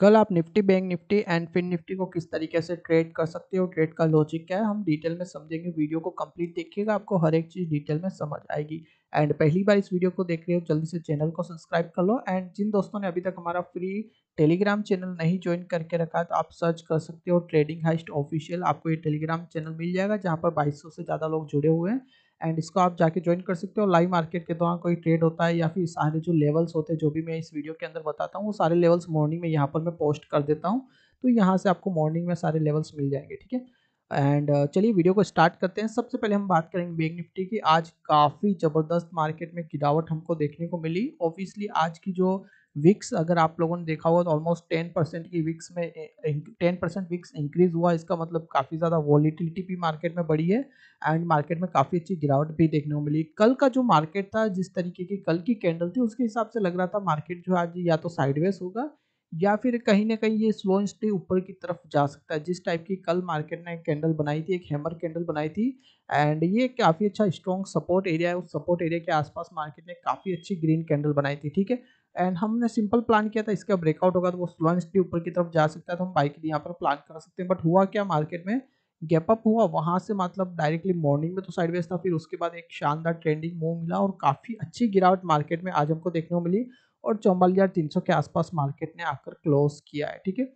कल आप Nifty Bank Nifty and Fin Nifty को किस तरीके से ट्रेड कर सकते हो ट्रेड का लॉजिक क्या है हम डिटेल में समझेंगे वीडियो को कंप्लीट देखिएगा आपको हर एक चीज़ डिटेल में समझ आएगी एंड पहली बार इस वीडियो को देख रहे हो जल्दी से चैनल को सब्सक्राइब कर लो एंड जिन दोस्तों ने अभी तक हमारा फ्री टेलीग्राम चैनल नहीं ज्वाइन करके रखा तो आप सर्च कर सकते हो ट्रेडिंग हाइस्ट ऑफिशियल आपको ये टेलीग्राम चैनल मिल जाएगा जहाँ पर बाईस से ज़्यादा लोग जुड़े हुए हैं एंड इसको आप जाके ज्वाइन कर सकते हो लाइव मार्केट के दौरान कोई ट्रेड होता है या फिर सारे जो लेवल्स होते हैं जो भी मैं इस वीडियो के अंदर बताता हूँ वो सारे लेवल्स मॉर्निंग में यहाँ पर मैं पोस्ट कर देता हूँ तो यहाँ से आपको मॉर्निंग में सारे लेवल्स मिल जाएंगे ठीक है एंड uh, चलिए वीडियो को स्टार्ट करते हैं सबसे पहले हम बात करेंगे बैंक निफ्टी की आज काफ़ी ज़बरदस्त मार्केट में गिरावट हमको देखने को मिली ऑब्वियसली आज की जो विक्स अगर आप लोगों ने देखा होगा तो ऑलमोस्ट टेन परसेंट की विक्स में टेन परसेंट विक्स इंक्रीज हुआ इसका मतलब काफ़ी ज़्यादा वॉलीटिलिटी भी मार्केट में बढ़ी है एंड मार्केट में काफ़ी अच्छी गिरावट भी देखने को मिली कल का जो मार्केट था जिस तरीके की कल की कैंडल थी उसके हिसाब से लग रहा था मार्केट जो आज या तो साइडवेज होगा या फिर कहीं ना कहीं ये स्लो एंड स्टे ऊपर की तरफ जा सकता है जिस टाइप की कल मार्केट ने कैंडल बनाई थी एक हैमर कैंडल बनाई थी एंड ये काफ़ी अच्छा स्ट्रॉन्ग सपोर्ट एरिया है उस सपोर्ट एरिया के आसपास मार्केट ने काफ़ी अच्छी ग्रीन कैंडल बनाई थी ठीक है एंड हमने सिंपल प्लान किया था इसका ब्रेकआउट होगा तो वो स्लो एंड स्टे ऊपर की तरफ जा सकता है तो हम बाइक लिए यहाँ पर प्लान कर सकते हैं बट हुआ क्या मार्केट में गैप अप हुआ वहाँ से मतलब डायरेक्टली मॉर्निंग में तो साइडवेज था फिर उसके बाद एक शानदार ट्रेंडिंग मूव मिला और काफ़ी अच्छी गिरावट मार्केट में आज हमको देखने को मिली और चौबन हजार तीन सौ के आसपास मार्केट ने आकर क्लोज किया है ठीक है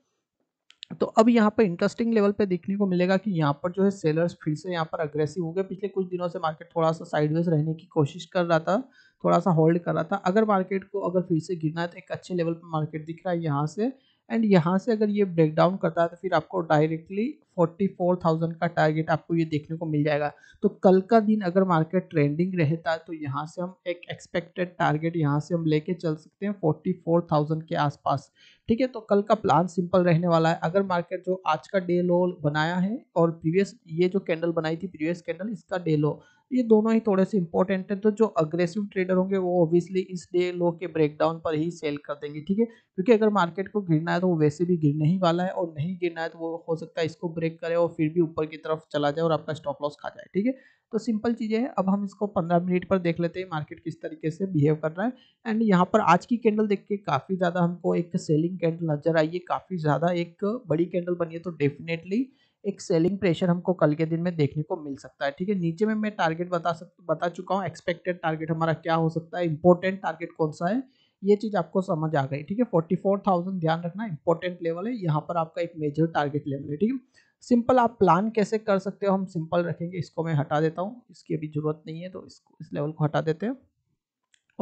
तो अब यहाँ पर इंटरेस्टिंग लेवल पे देखने को मिलेगा कि यहाँ पर जो है सेलर्स फिर से यहाँ पर अग्रेसिव हो गए पिछले कुछ दिनों से मार्केट थोड़ा सा साइडवेज रहने की कोशिश कर रहा था थोड़ा सा होल्ड कर रहा था अगर मार्केट को अगर फिर से गिरना है तो एक अच्छे लेवल पर मार्केट दिख रहा है यहाँ से एंड यहाँ से अगर ये ब्रेक डाउन करता है तो फिर आपको डायरेक्टली 44,000 का टारगेट आपको ये देखने को मिल जाएगा तो कल का दिन अगर मार्केट ट्रेंडिंग रहता है तो यहाँ से हम एक एक्सपेक्टेड टारगेट यहाँ से हम लेके चल सकते हैं 44,000 के आसपास ठीक है तो कल का प्लान सिंपल रहने वाला है अगर मार्केट जो आज का डे लो बनाया है और प्रीवियस ये जो कैंडल बनाई थी प्रीवियस कैंडल इसका डे लो ये दोनों ही थोड़े से इंपॉर्टेंट है तो जो अग्रेसिव ट्रेडर होंगे वो ऑब्वियसली इस डे लो के ब्रेकडाउन पर ही सेल कर देंगे ठीक है क्योंकि अगर मार्केट को गिरना है तो वो वैसे भी गिरने ही वाला है और नहीं गिरना है तो वो हो सकता है इसको ब्रेक करे और फिर भी ऊपर की तरफ चला जाए और आपका स्टॉप लॉस खा जाए ठीक है तो सिंपल चीज़ें हैं अब हम इसको 15 मिनट पर देख लेते हैं मार्केट किस तरीके से बिहेव कर रहा है एंड यहाँ पर आज की कैंडल देख के काफ़ी ज़्यादा हमको एक सेलिंग कैंडल नज़र आई है काफ़ी ज़्यादा एक बड़ी कैंडल बनी है तो डेफिनेटली एक सेलिंग प्रेशर हमको कल के दिन में देखने को मिल सकता है ठीक है नीचे में मैं टारगेट बता सक बता चुका हूँ एक्सपेक्टेड टारगेट हमारा क्या हो सकता है इंपॉर्टेंट टारगेट कौन सा है ये चीज़ आपको समझ आ गई ठीक है फोर्टी फोर थाउजेंड ध्यान रखना इंपॉर्टेंट लेवल है यहाँ पर आपका एक मेजर टारगेट लेवल है ठीक है सिंपल आप प्लान कैसे कर सकते हो हम सिंपल रखेंगे इसको मैं हटा देता हूँ इसकी अभी ज़रूरत नहीं है तो इसको इस लेवल को हटा देते हैं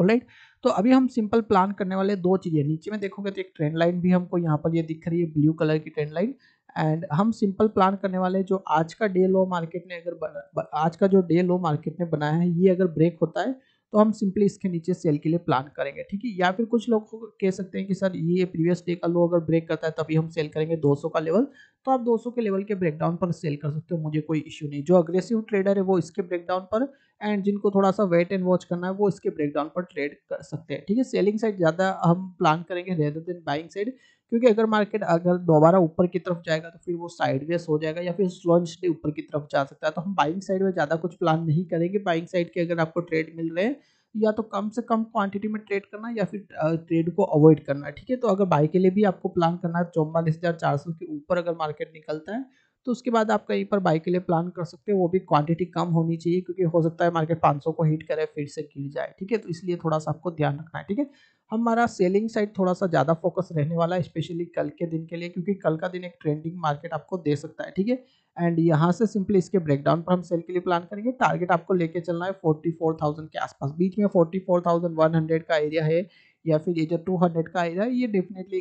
राइट तो अभी हम सिंपल प्लान करने वाले दो चीज़ें नीचे में देखोगे तो एक ट्रेंड लाइन भी हमको यहाँ पर ये दिख रही है ब्लू कलर की ट्रेंड लाइन एंड हम सिंपल प्लान करने वाले जो आज का डे लो मार्केट ने अगर आज का जो डे लो मार्केट ने बनाया है ये अगर ब्रेक होता है तो हम सिंपली इसके नीचे सेल के लिए प्लान करेंगे ठीक है या फिर कुछ लोग कह सकते हैं कि सर ये प्रीवियस डे का लो अगर ब्रेक करता है तभी हम सेल करेंगे 200 का लेवल तो आप 200 के लेवल के ब्रेकडाउन पर सेल कर सकते हो मुझे कोई इश्यू नहीं जो अग्रेसिव ट्रेडर है वो इसके ब्रेकडाउन पर एंड जिनको थोड़ा सा वेट एंड वॉच करना है वो इसके ब्रेकडाउन पर ट्रेड कर सकते हैं ठीक है सेलिंग साइड ज़्यादा हम प्लान करेंगे रेदर देन बाइंग साइड क्योंकि अगर मार्केट अगर दोबारा ऊपर की तरफ जाएगा तो फिर वो साइडवेस हो जाएगा या फिर स्लोशली ऊपर की तरफ जा सकता है तो हम बाइंग साइड में ज़्यादा कुछ प्लान नहीं करेंगे बाइंग साइड के अगर आपको ट्रेड मिल रहे हैं या तो कम से कम क्वांटिटी में ट्रेड करना या फिर ट्रेड को अवॉइड करना ठीक है तो अगर बाई के लिए भी आपको प्लान करना है चौवालीस हज़ार चार सौ के ऊपर अगर मार्केट निकलता है तो उसके बाद आप कहीं पर बाई के लिए प्लान कर सकते हो वो भी क्वांटिटी कम होनी चाहिए क्योंकि हो सकता है मार्केट 500 को हिट करे फिर से गिर जाए ठीक है तो इसलिए थोड़ा सा आपको ध्यान रखना है ठीक है हमारा सेलिंग साइड थोड़ा सा ज़्यादा फोकस रहने वाला है स्पेशली कल के दिन के लिए क्योंकि कल का दिन एक ट्रेंडिंग मार्केट आपको दे सकता है ठीक है एंड यहाँ से सिंपली इसके ब्रेकडाउन पर हम सेल के लिए प्लान करेंगे टारगेट आपको लेके चलना है 44,000 के आसपास बीच में 44,100 का एरिया है या फिर ये जो टू हंड्रेड का आएगा ये डेफिनेटली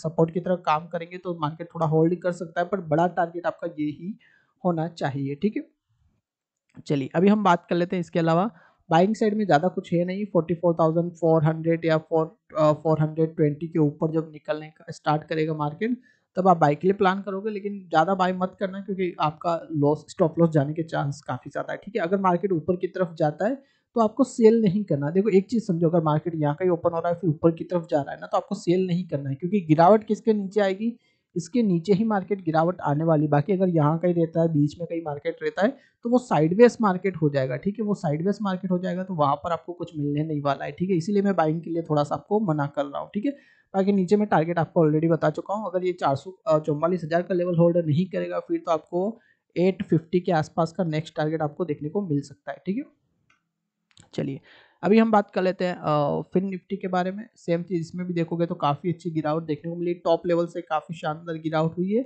सपोर्ट की तरह काम करेंगे तो मार्केट थोड़ा होल्ड कर सकता है पर बड़ा टारगेट आपका ये ही होना चाहिए ठीक है चलिए अभी हम बात कर लेते हैं इसके अलावा बाइंग साइड में ज़्यादा कुछ है नहीं forty four thousand four hundred या फोर फोर हंड्रेड ट्वेंटी के ऊपर जब निकलने का स्टार्ट करेगा मार्केट तब आप बाई के लिए प्लान करोगे लेकिन ज़्यादा बाई मत करना क्योंकि आपका लॉस स्टॉप लॉस जाने के चांस काफ़ी ज़्यादा है ठीक है अगर मार्केट ऊपर की तरफ जाता है तो आपको सेल नहीं करना देखो एक चीज़ समझो अगर मार्केट यहाँ का ही ओपन हो रहा है फिर ऊपर की तरफ जा रहा है ना तो आपको सेल नहीं करना है क्योंकि गिरावट किसके नीचे आएगी इसके नीचे ही मार्केट गिरावट आने वाली बाकी अगर यहाँ का ही रहता है बीच में कहीं मार्केट रहता है तो वो साइडवेस मार्केट हो जाएगा ठीक है वो साइडवेस मार्केट हो जाएगा तो वहाँ पर आपको कुछ मिलने नहीं वाला है ठीक है इसीलिए मैं बाइंग के लिए थोड़ा सा आपको मना कर रहा हूँ ठीक है बाकी नीचे मैं टारगेट आपको ऑलरेडी बता चुका हूँ अगर ये चार सौ चौवालीस हज़ार का लेवल होल्ड नहीं करेगा फिर तो आपको एट फिफ्टी के आसपास का नेक्स्ट टारगेट आपको देखने को मिल सकता है ठीक है चलिए अभी हम बात कर लेते हैं फिन निफ्टी के बारे में सेम चीज इसमें भी देखोगे तो काफ़ी अच्छी गिरावट देखने को मिली टॉप लेवल से काफ़ी शानदार गिरावट हुई है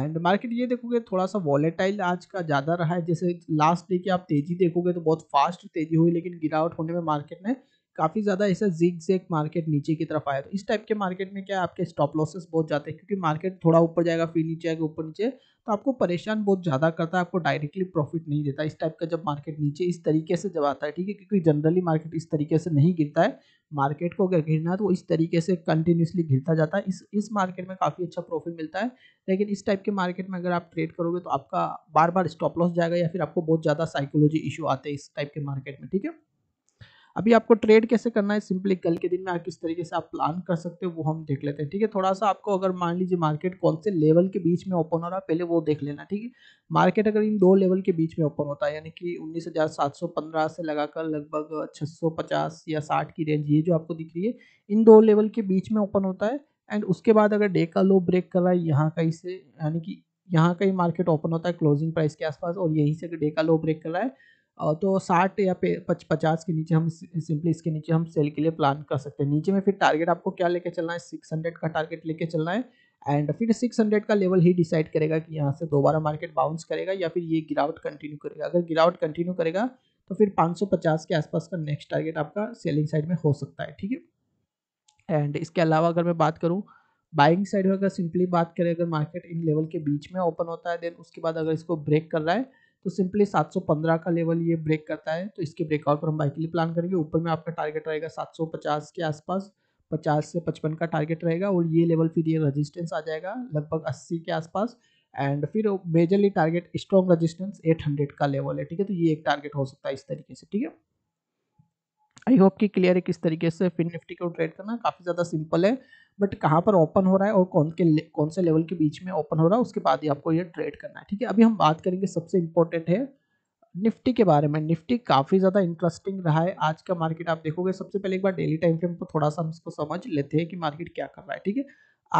एंड मार्केट ये देखोगे थोड़ा सा वॉलेटाइल आज का ज़्यादा रहा है जैसे लास्ट डे की आप तेज़ी देखोगे तो बहुत फास्ट तेज़ी हुई लेकिन गिरावट होने में मार्केट ने काफ़ी ज़्यादा ऐसा जिग एक मार्केट नीचे की तरफ आया तो इस टाइप के मार्केट में क्या आपके स्टॉप लॉसेस बहुत जाते हैं क्योंकि मार्केट थोड़ा ऊपर जाएगा फिर नीचे आएगा ऊपर नीचे तो आपको परेशान बहुत ज़्यादा करता है आपको डायरेक्टली प्रॉफिट नहीं देता इस टाइप का जब मार्केट नीचे इस तरीके से जब आता है ठीक है क्योंकि जनरली मार्केट इस तरीके से नहीं गिरता है मार्केट को अगर गिरना है तो इस तरीके से कंटिन्यूसली गिरता जाता है इस इस मार्केट में काफ़ी अच्छा प्रॉफिट मिलता है लेकिन इस टाइप के मार्केट में अगर आप ट्रेड करोगे तो आपका बार बार स्टॉप लॉस जाएगा या फिर आपको बहुत ज़्यादा साइकोलॉजी इशू आते हैं इस टाइप के मार्केट में ठीक है अभी आपको ट्रेड कैसे करना है सिंपली कल के दिन में आप किस तरीके से आप प्लान कर सकते हो वो हम देख लेते हैं ठीक है थोड़ा सा आपको अगर मान लीजिए मार्केट कौन से लेवल के बीच में ओपन हो रहा है पहले वो देख लेना ठीक है मार्केट अगर इन दो लेवल के बीच में ओपन होता है यानी कि उन्नीस से लगाकर लगभग छः या साठ की रेंज ये जो आपको दिख रही है इन दो लेवल के बीच में ओपन होता है एंड उसके बाद अगर डे का लो ब्रेक कर रहा है यहाँ का से यानी कि यहाँ का ही मार्केट ओपन होता है क्लोजिंग प्राइस के आसपास और यहीं से डे का लो ब्रेक कर रहा है तो साठ या पच पचास के नीचे हम सिंपली इसके नीचे हम सेल के लिए प्लान कर सकते हैं नीचे में फिर टारगेट आपको क्या लेके चलना है सिक्स हंड्रेड का टारगेट लेके चलना है एंड फिर सिक्स हंड्रेड का लेवल ही डिसाइड करेगा कि यहाँ से दोबारा मार्केट बाउंस करेगा या फिर ये गिरावट कंटिन्यू करेगा अगर गिरावट कंटिन्यू करेगा तो फिर पचास के आसपास का नेक्स्ट टारगेट आपका सेलिंग साइड में हो सकता है ठीक है एंड इसके अलावा अगर मैं बात करूँ बाइंग साइड में अगर सिंपली बात करें अगर मार्केट इन लेवल के बीच में ओपन होता है देन उसके बाद अगर इसको ब्रेक कर रहा है तो सिंपली 715 का लेवल ये ब्रेक करता है तो इसके ब्रेकआउट पर हम बाइकली प्लान करेंगे ऊपर में आपका टारगेट रहेगा 750 के आसपास 50 से 55 का टारगेट रहेगा और ये लेवल फिर ये रजिस्टेंस आ जाएगा लगभग 80 के आसपास एंड फिर majorly target strong resistance eight का लेवल है ठीक है तो ये एक टारगेट हो सकता है इस तरीके से ठीक है आई होप कि क्लियर है किस तरीके से फिन निफ्टी को ट्रेड करना काफ़ी ज़्यादा सिंपल है बट कहाँ पर ओपन हो रहा है और कौन के कौन से लेवल के बीच में ओपन हो रहा है उसके बाद ही आपको ये ट्रेड करना है ठीक है अभी हम बात करेंगे सबसे इम्पोर्टेंट है निफ्टी के बारे में निफ्टी काफ़ी ज़्यादा इंटरेस्टिंग रहा है आज का मार्केट आप देखोगे सबसे पहले एक बार डेली टाइम फ्रेम को थोड़ा सा हम इसको समझ लेते हैं कि मार्केट क्या कर रहा है ठीक है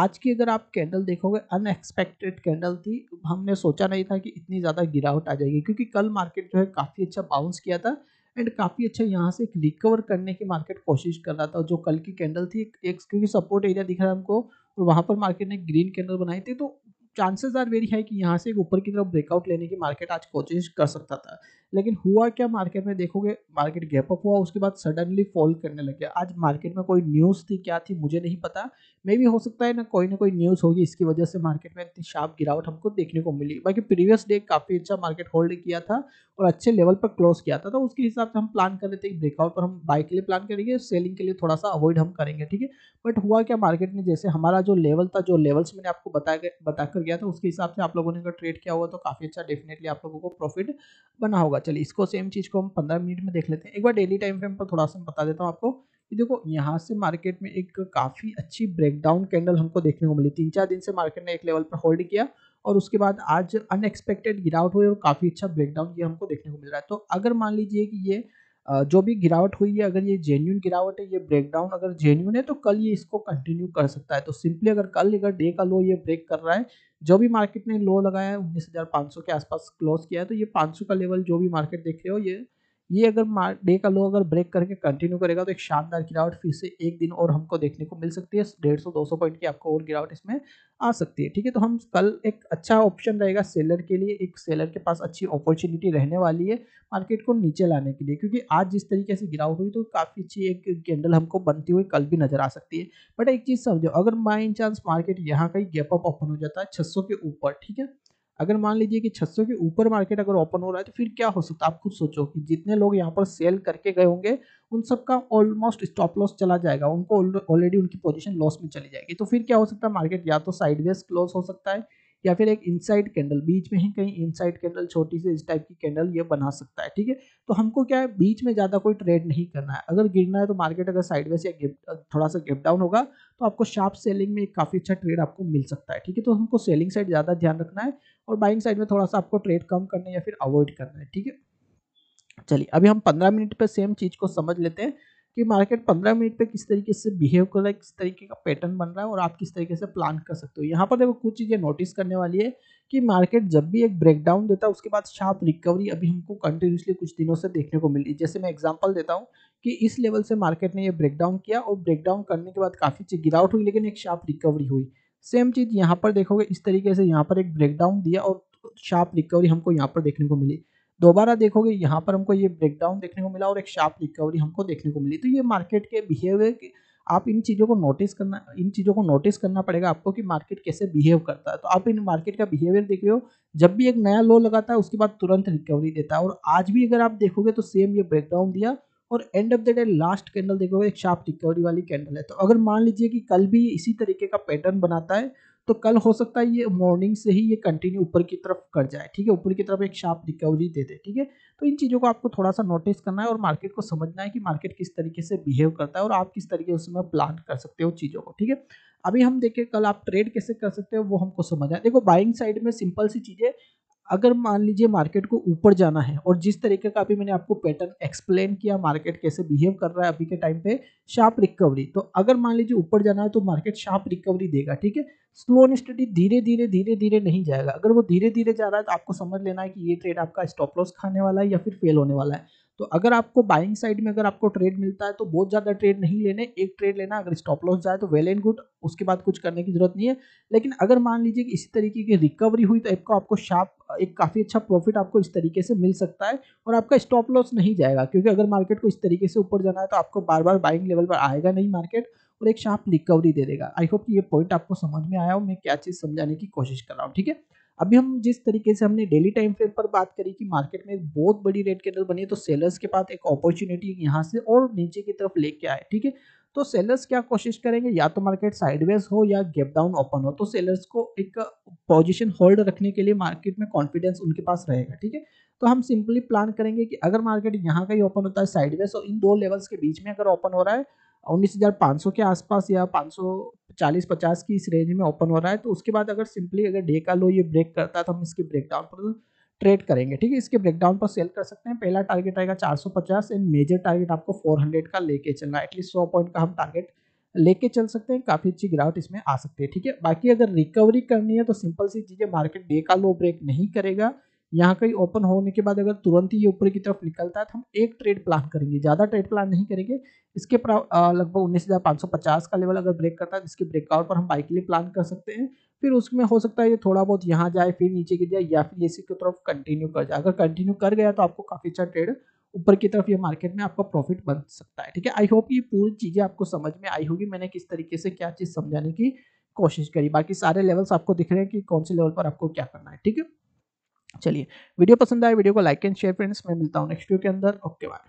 आज की अगर आप कैंडल देखोगे अनएक्सपेक्टेड कैंडल थी हमने सोचा नहीं था कि इतनी ज़्यादा गिरावट आ जाएगी क्योंकि कल मार्केट जो है काफ़ी अच्छा बाउंस किया था एंड काफ़ी अच्छा यहाँ से एक रिकवर करने की मार्केट कोशिश कर रहा था जो कल की कैंडल थी एक क्योंकि सपोर्ट एरिया दिख रहा है हमको और वहाँ पर मार्केट ने ग्रीन कैंडल बनाई थी तो चांसेस आर वेरी हाई कि यहाँ से ऊपर की तरफ ब्रेकआउट लेने की मार्केट आज कोशिश कर सकता था लेकिन हुआ क्या मार्केट में देखोगे मार्केट गैप अप हुआ उसके बाद सडनली फॉल करने लग गया आज मार्केट में कोई न्यूज़ थी क्या थी मुझे नहीं पता मे भी हो सकता है ना कोई ना कोई न्यूज़ होगी इसकी वजह से मार्केट में इतनी शार्प गिरावट हमको देखने को मिली बाकी प्रीवियस डे काफ़ी अच्छा मार्केट होल्ड किया था और अच्छे लेवल पर क्लोज किया था तो उसके हिसाब से हम प्लान कर रहे थे ब्रेकआउट पर हम बाई के लिए प्लान करेंगे सेलिंग के लिए थोड़ा सा अवॉइड हम करेंगे ठीक है बट हुआ क्या मार्केट ने जैसे हमारा जो लेवल था जो लेवल्स मैंने आपको बता बताकर गया था तो उसके हिसाब से आप लोगों ने अगर ट्रेड किया हुआ तो काफ़ी अच्छा डेफिनेटली आप लोगों को प्रॉफिट बना होगा चलिए इसको सेम चीज़ को हम पंद्रह मिनट में देख लेते हैं एक बार डेली टाइम फ्रेम पर थोड़ा सा बता देता हूँ आपको कि देखो यहाँ से मार्केट में एक काफ़ी अच्छी ब्रेकडाउन कैंडल हमको देखने को मिली तीन चार दिन से मार्केट ने एक लेवल पर होल्ड किया और उसके बाद आज अनएक्सपेक्टेड गिरावट हुई और काफ़ी अच्छा ब्रेकडाउन ये हमको देखने को मिल रहा है तो अगर मान लीजिए कि ये जो भी गिरावट हुई है अगर ये जेन्यून गिरावट है ये ब्रेकडाउन अगर जेन्यून है तो कल ये इसको कंटिन्यू कर सकता है तो सिंपली अगर कल अगर डे का लो ये ब्रेक कर रहा है जो भी मार्केट ने लो लगाया है उन्नीस के आसपास क्लोज किया है तो ये 500 का लेवल जो भी मार्केट देख रहे हो ये ये अगर डे का लो अगर ब्रेक करके कंटिन्यू करेगा तो एक शानदार गिरावट फिर से एक दिन और हमको देखने को मिल सकती है डेढ़ सौ दो सौ पॉइंट की आपको और गिरावट इसमें आ सकती है ठीक है तो हम कल एक अच्छा ऑप्शन रहेगा सेलर के लिए एक सेलर के पास अच्छी अपॉर्चुनिटी रहने वाली है मार्केट को नीचे लाने के लिए क्योंकि आज जिस तरीके से गिरावट हुई तो काफ़ी अच्छी एक कैंडल हमको बनती हुई कल भी नजर आ सकती है बट एक चीज़ समझो अगर बाई चांस मार्केट यहाँ का ही गैप अप ओपन हो जाता है छः के ऊपर ठीक है अगर मान लीजिए कि 600 के ऊपर मार्केट अगर ओपन हो रहा है तो फिर क्या हो सकता है आप खुद सोचो कि जितने लोग यहाँ पर सेल करके गए होंगे उन सबका ऑलमोस्ट स्टॉप लॉस चला जाएगा उनको ऑलरेडी उनकी पोजीशन लॉस में चली जाएगी तो फिर क्या हो सकता है मार्केट या तो साइडवेज क्लोज हो सकता है या फिर एक इनसाइड कैंडल बीच में ही कहीं इनसाइड कैंडल छोटी सी इस टाइप की कैंडल ये बना सकता है ठीक है तो हमको क्या है बीच में ज़्यादा कोई ट्रेड नहीं करना है अगर गिरना है तो मार्केट अगर साइडवेज या गिप थोड़ा सा गिप डाउन होगा तो आपको शार्प सेलिंग में एक काफ़ी अच्छा ट्रेड आपको मिल सकता है ठीक है तो हमको सेलिंग साइड ज़्यादा ध्यान रखना है और बाइंग साइड में थोड़ा सा आपको ट्रेड कम करना है या फिर अवॉइड करना है ठीक है चलिए अभी हम पंद्रह मिनट पर सेम चीज़ को समझ लेते हैं कि मार्केट पंद्रह मिनट पे किस तरीके से बिहेव कर रहा है किस तरीके का पैटर्न बन रहा है और आप किस तरीके से प्लान कर सकते हो यहाँ पर देखो कुछ चीज़ें नोटिस करने वाली है कि मार्केट जब भी एक ब्रेकडाउन देता है उसके बाद शार्प रिकवरी अभी हमको कंटिन्यूसली कुछ दिनों से देखने को मिली जैसे मैं एग्जाम्पल देता हूँ कि इस लेवल से मार्केट ने यह ब्रेकडाउन किया और ब्रेकडाउन करने के बाद काफ़ी चीज गिरावट हुई लेकिन एक शार्प रिकवरी हुई सेम चीज़ यहाँ पर देखोगे इस तरीके से यहाँ पर एक ब्रेकडाउन दिया और शार्प रिकवरी हमको यहाँ पर देखने को मिली दोबारा देखोगे यहाँ पर हमको ये ब्रेकडाउन देखने को मिला और एक शार्प रिकवरी हमको देखने को मिली तो ये मार्केट के बिहेवियर के आप इन चीज़ों को नोटिस करना इन चीज़ों को नोटिस करना पड़ेगा आपको कि मार्केट कैसे बिहेव करता है तो आप इन मार्केट का बिहेवियर देख रहे हो जब भी एक नया लो लगाता है उसके बाद तुरंत रिकवरी देता है और आज भी अगर आप देखोगे तो सेम ये ब्रेकडाउन दिया और end of the day last candle देखोगे एक शार्प रिकवरी वाली कैंडल है तो अगर मान लीजिए कि कल भी इसी तरीके का पैटर्न बनाता है तो कल हो सकता है ये मॉर्निंग से ही ये कंटिन्यू ऊपर की तरफ कर जाए ठीक है ऊपर की तरफ एक शार्प रिकवरी दे दे ठीक है तो इन चीज़ों को आपको थोड़ा सा नोटिस करना है और मार्केट को समझना है कि मार्केट किस तरीके से बिहेव करता है और आप किस तरीके उसमें प्लान कर सकते हो चीज़ों को ठीक है अभी हम देखें कल आप ट्रेड कैसे कर सकते हो वो हमको समझना है देखो बाइंग साइड में सिंपल सी चीज़ें अगर मान लीजिए मार्केट को ऊपर जाना है और जिस तरीके का अभी मैंने आपको पैटर्न एक्सप्लेन किया मार्केट कैसे बिहेव कर रहा है अभी के टाइम पे शार्प रिकवरी तो अगर मान लीजिए ऊपर जाना है तो मार्केट शार्प रिकवरी देगा ठीक है स्लो एंड स्टडी धीरे धीरे धीरे धीरे नहीं जाएगा अगर वो धीरे धीरे जा रहा है तो आपको समझ लेना है कि ये ट्रेड आपका स्टॉप लॉस खाने वाला है या फिर फेल होने वाला है तो अगर आपको बाइंग साइड में अगर आपको ट्रेड मिलता है तो बहुत ज़्यादा ट्रेड नहीं लेने एक ट्रेड लेना अगर स्टॉप लॉस जाए तो वेल एंड गुड उसके बाद कुछ करने की जरूरत नहीं है लेकिन अगर मान लीजिए कि इसी तरीके की रिकवरी हुई तो आपको आपको शार्प एक काफ़ी अच्छा प्रॉफिट आपको इस तरीके से मिल सकता है और आपका स्टॉप लॉस नहीं जाएगा क्योंकि अगर मार्केट को इस तरीके से ऊपर जाना है तो आपको बार बार बाइंग लेवल पर आएगा नहीं मार्केट और एक शार्प रिकवरी दे देगा आई होप ये पॉइंट आपको समझ में आया हो मैं क्या चीज़ समझाने की कोशिश कर रहा हूँ ठीक है अभी हम जिस तरीके से हमने डेली टाइम फ्रेम पर बात करी कि मार्केट में एक बहुत बड़ी रेड कैंडल बनी है तो सेलर्स के पास एक अपॉर्चुनिटी यहाँ से और नीचे की तरफ लेके आए ठीक है तो सेलर्स क्या कोशिश करेंगे या तो मार्केट साइडवेज हो या गैप डाउन ओपन हो तो सेलर्स को एक पोजीशन होल्ड रखने के लिए मार्केट में कॉन्फिडेंस उनके पास रहेगा ठीक है तो हम सिंपली प्लान करेंगे कि अगर मार्केट यहाँ का ही ओपन होता है साइडवेज और इन दो लेवल्स के बीच में अगर ओपन हो रहा है उन्नीस हज़ार सौ के आसपास या पाँच सौ चालीस पचास की इस रेंज में ओपन हो रहा है तो उसके बाद अगर सिंपली अगर डे का लो ये ब्रेक करता है तो हम इसके डाउन पर ट्रेड करेंगे ठीक है इसके ब्रेकडाउन पर सेल कर सकते हैं पहला टारगेट आएगा 450 एंड मेजर टारगेट आपको 400 का लेके चलना एटलीस्ट 100 पॉइंट का हम टारगेट लेके चल सकते हैं काफ़ी अच्छी गिरावट इसमें आ सकती है ठीक है बाकी अगर रिकवरी करनी है तो सिंपल सी चीज़ें मार्केट डे का लो ब्रेक नहीं करेगा यहाँ कहीं ओपन होने के बाद अगर तुरंत ही ऊपर की तरफ निकलता है तो हम एक ट्रेड प्लान करेंगे ज़्यादा ट्रेड प्लान नहीं करेंगे इसके लगभग उन्नीस हज़ार पाँच सौ पचास का लेवल अगर ब्रेक करता है तो इसके ब्रेकआउट पर हम बाइक के लिए प्लान कर सकते हैं फिर उसमें हो सकता है ये थोड़ा बहुत यहाँ जाए फिर नीचे गिर जाए या फिर इसी की तरफ कंटिन्यू कर जाए अगर कंटिन्यू कर गया तो आपको काफ़ी अच्छा ट्रेड ऊपर की तरफ ये मार्केट में आपका प्रॉफिट बन सकता है ठीक है आई होप ये पूरी चीज़ें आपको समझ में आई होगी मैंने किस तरीके से क्या चीज़ समझाने की कोशिश करी बाकी सारे लेवल्स आपको दिख रहे हैं कि कौन से लेवल पर आपको क्या करना है ठीक है चलिए वीडियो पसंद आए वीडियो को लाइक एंड शेयर फ्रेंड्स मैं मिलता हूँ नेक्स्ट वीडियो के अंदर ओके बाय